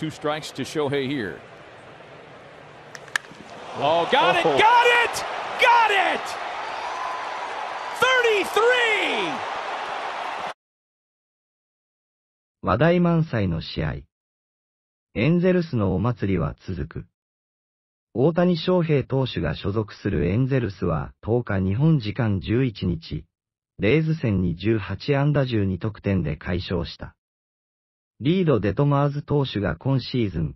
Two strikes to Shohei here. Oh, got it, got it, got it! 33! 話題満載の試合。エンゼルスのお祭りは続く。大谷翔平投手が所属するエンゼルスは10日日本時間11日、レイズ戦に18安打12得点で解消した。リード・デトマーズ投手が今シーズン、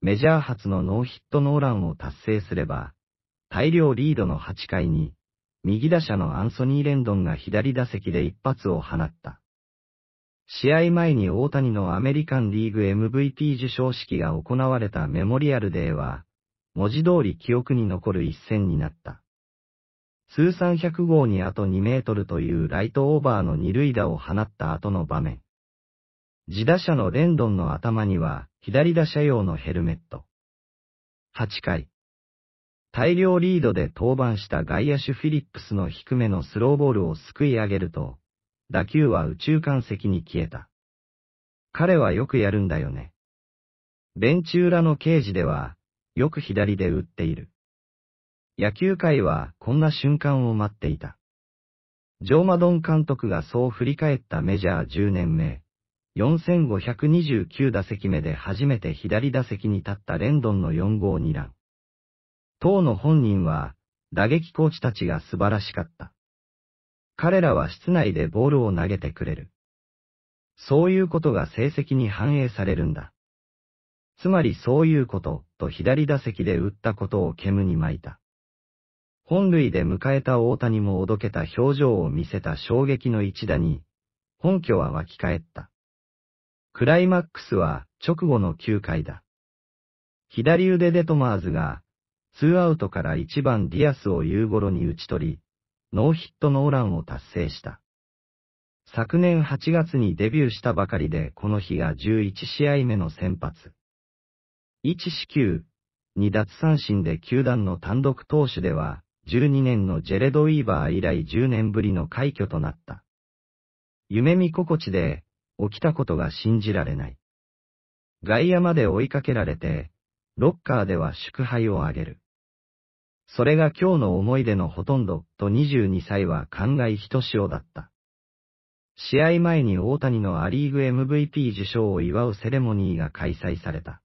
メジャー初のノーヒットノーランを達成すれば、大量リードの8回に、右打者のアンソニー・レンドンが左打席で一発を放った。試合前に大谷のアメリカンリーグ MVP 受賞式が行われたメモリアルデーは、文字通り記憶に残る一戦になった。通算100号にあと2メートルというライトオーバーの二塁打を放った後の場面。自打者のレンドンの頭には左打者用のヘルメット。8回。大量リードで登板した外野手フィリップスの低めのスローボールをすくい上げると、打球は宇宙間席に消えた。彼はよくやるんだよね。ベンチ裏の刑事では、よく左で打っている。野球界はこんな瞬間を待っていた。ジョーマドン監督がそう振り返ったメジャー10年目。4529打席目で初めて左打席に立ったレンドンの4号2ラン。当の本人は、打撃コーチたちが素晴らしかった。彼らは室内でボールを投げてくれる。そういうことが成績に反映されるんだ。つまりそういうこと、と左打席で打ったことを煙に巻いた。本塁で迎えた大谷もおどけた表情を見せた衝撃の一打に、本拠は湧き返った。クライマックスは直後の9回だ。左腕でトマーズが、ツーアウトから1番ディアスを夕頃に打ち取り、ノーヒットノーランを達成した。昨年8月にデビューしたばかりでこの日が11試合目の先発。1四球、2奪三振で球団の単独投手では、12年のジェレド・ウィーバー以来10年ぶりの快挙となった。夢見心地で起きたことが信じられない。外野まで追いかけられて、ロッカーでは祝杯をあげる。それが今日の思い出のほとんど、と22歳は感慨ひとしおだった。試合前に大谷のアリーグ MVP 受賞を祝うセレモニーが開催された。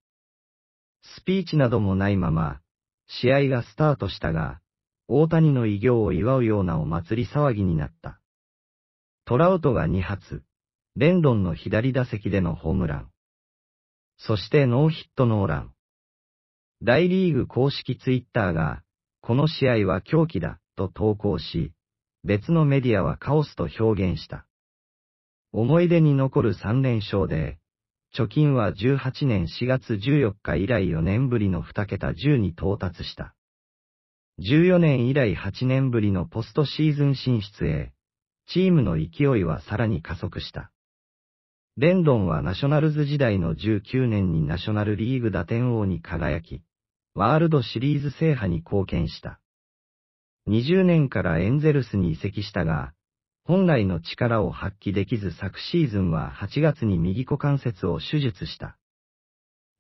スピーチなどもないまま、試合がスタートしたが、大谷の偉業を祝うようなお祭り騒ぎになった。トラウトが2発、レンドンの左打席でのホームラン。そしてノーヒットノーラン。大リーグ公式ツイッターが、この試合は狂気だ、と投稿し、別のメディアはカオスと表現した。思い出に残る3連勝で、貯金は18年4月14日以来4年ぶりの2桁10に到達した。14年以来8年ぶりのポストシーズン進出へ、チームの勢いはさらに加速した。レンドンはナショナルズ時代の19年にナショナルリーグ打点王に輝き、ワールドシリーズ制覇に貢献した。20年からエンゼルスに移籍したが、本来の力を発揮できず昨シーズンは8月に右股関節を手術した。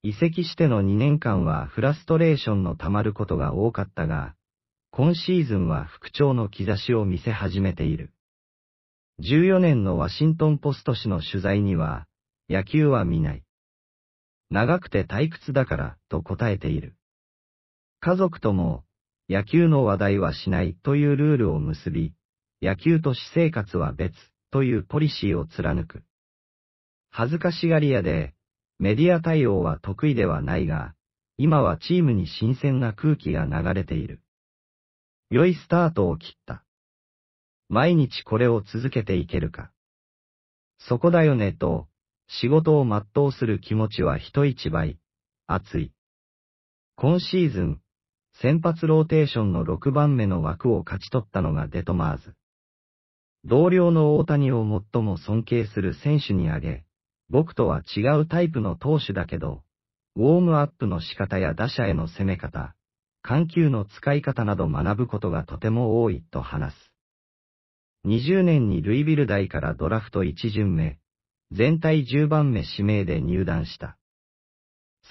移籍しての2年間はフラストレーションの溜まることが多かったが、今シーズンは復調の兆しを見せ始めている。14年のワシントンポスト紙の取材には、野球は見ない。長くて退屈だからと答えている。家族とも、野球の話題はしないというルールを結び、野球と私生活は別というポリシーを貫く。恥ずかしがり屋で、メディア対応は得意ではないが、今はチームに新鮮な空気が流れている。良いスタートを切った。毎日これを続けていけるか。そこだよねと、仕事を全うする気持ちは人一倍、熱い。今シーズン、先発ローテーションの6番目の枠を勝ち取ったのがデトマーズ。同僚の大谷を最も尊敬する選手に挙げ、僕とは違うタイプの投手だけど、ウォームアップの仕方や打者への攻め方、緩急の使い方など学ぶことがとても多いと話す。20年にルイビル大からドラフト1巡目、全体10番目指名で入団した。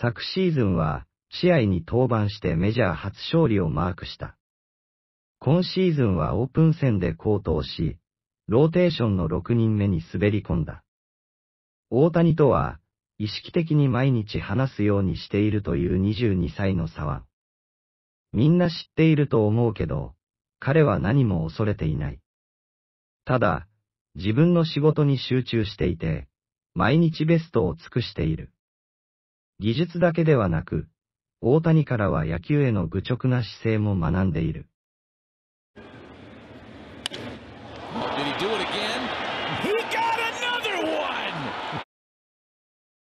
昨シーズンは、試合に登板してメジャー初勝利をマークした。今シーズンはオープン戦で高騰し、ローテーションの6人目に滑り込んだ。大谷とは、意識的に毎日話すようにしているという22歳の差は。みんな知っていると思うけど、彼は何も恐れていない。ただ、自分の仕事に集中していて、毎日ベストを尽くしている。技術だけではなく、大谷からは野球への愚直な姿勢も学んでいる。